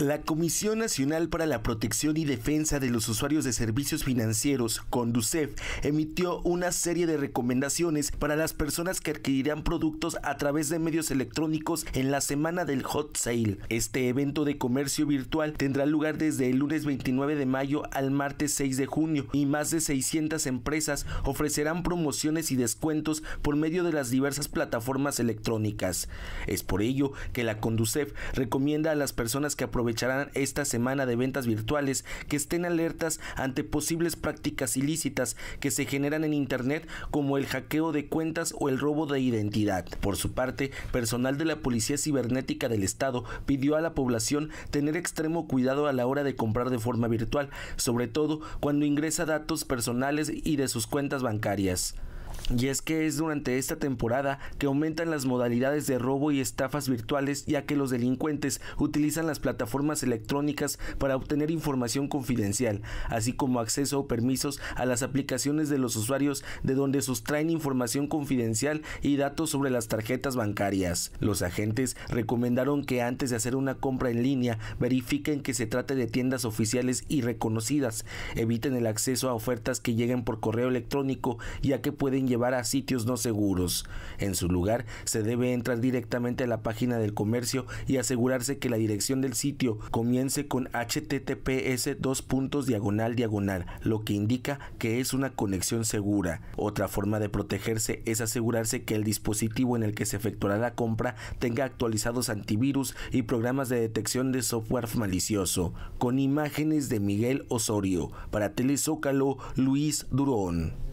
La Comisión Nacional para la Protección y Defensa de los Usuarios de Servicios Financieros, CONDUCEF, emitió una serie de recomendaciones para las personas que adquirirán productos a través de medios electrónicos en la semana del Hot Sale. Este evento de comercio virtual tendrá lugar desde el lunes 29 de mayo al martes 6 de junio y más de 600 empresas ofrecerán promociones y descuentos por medio de las diversas plataformas electrónicas. Es por ello que la CONDUCEF recomienda a las personas que aprovechen aprovecharán esta semana de ventas virtuales, que estén alertas ante posibles prácticas ilícitas que se generan en Internet como el hackeo de cuentas o el robo de identidad. Por su parte, personal de la Policía Cibernética del Estado pidió a la población tener extremo cuidado a la hora de comprar de forma virtual, sobre todo cuando ingresa datos personales y de sus cuentas bancarias. Y es que es durante esta temporada que aumentan las modalidades de robo y estafas virtuales ya que los delincuentes utilizan las plataformas electrónicas para obtener información confidencial, así como acceso o permisos a las aplicaciones de los usuarios de donde sustraen información confidencial y datos sobre las tarjetas bancarias. Los agentes recomendaron que antes de hacer una compra en línea verifiquen que se trate de tiendas oficiales y reconocidas, eviten el acceso a ofertas que lleguen por correo electrónico ya que pueden llevar a sitios no seguros. En su lugar, se debe entrar directamente a la página del comercio y asegurarse que la dirección del sitio comience con https dos puntos diagonal diagonal, lo que indica que es una conexión segura. Otra forma de protegerse es asegurarse que el dispositivo en el que se efectuará la compra tenga actualizados antivirus y programas de detección de software malicioso. Con imágenes de Miguel Osorio, para Telezócalo, Luis Durón.